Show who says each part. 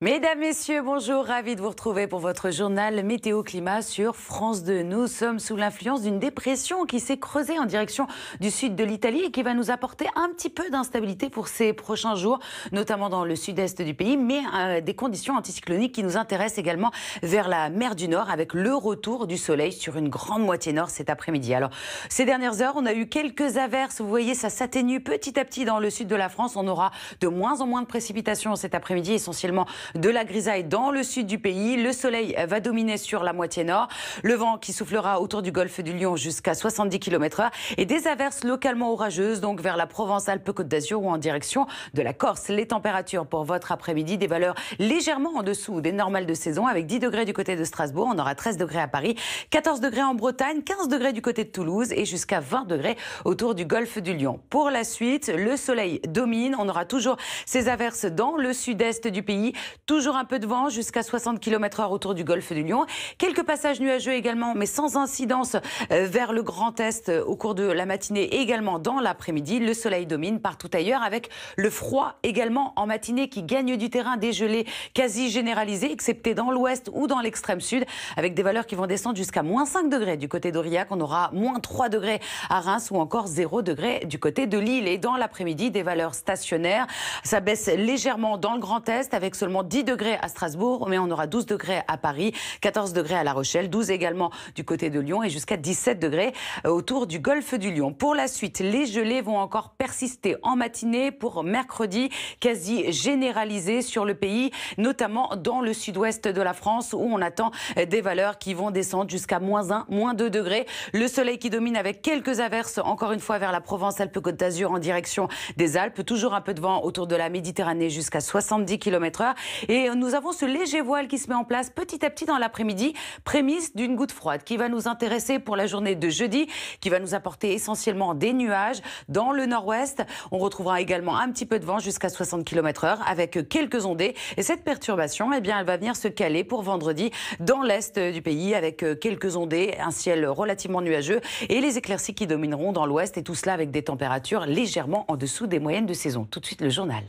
Speaker 1: Mesdames, Messieurs, bonjour, ravi de vous retrouver pour votre journal Météo Climat sur France 2. Nous sommes sous l'influence d'une dépression qui s'est creusée en direction du sud de l'Italie et qui va nous apporter un petit peu d'instabilité pour ces prochains jours, notamment dans le sud-est du pays, mais euh, des conditions anticycloniques qui nous intéressent également vers la mer du Nord avec le retour du soleil sur une grande moitié nord cet après-midi. Alors, ces dernières heures, on a eu quelques averses. Vous voyez, ça s'atténue petit à petit dans le sud de la France. On aura de moins en moins de précipitations cet après-midi, essentiellement de la grisaille dans le sud du pays. Le soleil va dominer sur la moitié nord. Le vent qui soufflera autour du golfe du Lion jusqu'à 70 km/h et des averses localement orageuses, donc vers la Provence-Alpes-Côte d'Azur ou en direction de la Corse. Les températures pour votre après-midi, des valeurs légèrement en dessous des normales de saison, avec 10 degrés du côté de Strasbourg, on aura 13 degrés à Paris, 14 degrés en Bretagne, 15 degrés du côté de Toulouse et jusqu'à 20 degrés autour du golfe du Lion. Pour la suite, le soleil domine, on aura toujours ces averses dans le sud-est du pays. Toujours un peu de vent, jusqu'à 60 km heure autour du golfe du Lion. Quelques passages nuageux également, mais sans incidence euh, vers le Grand Est euh, au cours de la matinée et également dans l'après-midi. Le soleil domine partout ailleurs avec le froid également en matinée qui gagne du terrain, dégelé quasi généralisé excepté dans l'ouest ou dans l'extrême sud, avec des valeurs qui vont descendre jusqu'à moins 5 degrés du côté d'Aurillac. On aura moins 3 degrés à Reims ou encore 0 degrés du côté de Lille. Et dans l'après-midi, des valeurs stationnaires. Ça baisse légèrement dans le Grand Est avec seulement 10 degrés à Strasbourg, mais on aura 12 degrés à Paris, 14 degrés à La Rochelle, 12 également du côté de Lyon et jusqu'à 17 degrés euh, autour du golfe du Lyon. Pour la suite, les gelées vont encore persister en matinée pour mercredi, quasi généralisées sur le pays, notamment dans le sud-ouest de la France où on attend des valeurs qui vont descendre jusqu'à moins 1, moins 2 degrés. Le soleil qui domine avec quelques averses, encore une fois vers la Provence-Alpes-Côte d'Azur en direction des Alpes. Toujours un peu de vent autour de la Méditerranée jusqu'à 70 km/h. Et nous avons ce léger voile qui se met en place petit à petit dans l'après-midi, prémisse d'une goutte froide qui va nous intéresser pour la journée de jeudi, qui va nous apporter essentiellement des nuages dans le nord-ouest. On retrouvera également un petit peu de vent jusqu'à 60 km/h avec quelques ondées. Et cette perturbation, eh bien, elle va venir se caler pour vendredi dans l'est du pays avec euh, quelques ondées, un ciel relativement nuageux et les éclaircies qui domineront dans l'ouest et tout cela avec des températures légèrement en dessous des moyennes de saison. Tout de suite le journal.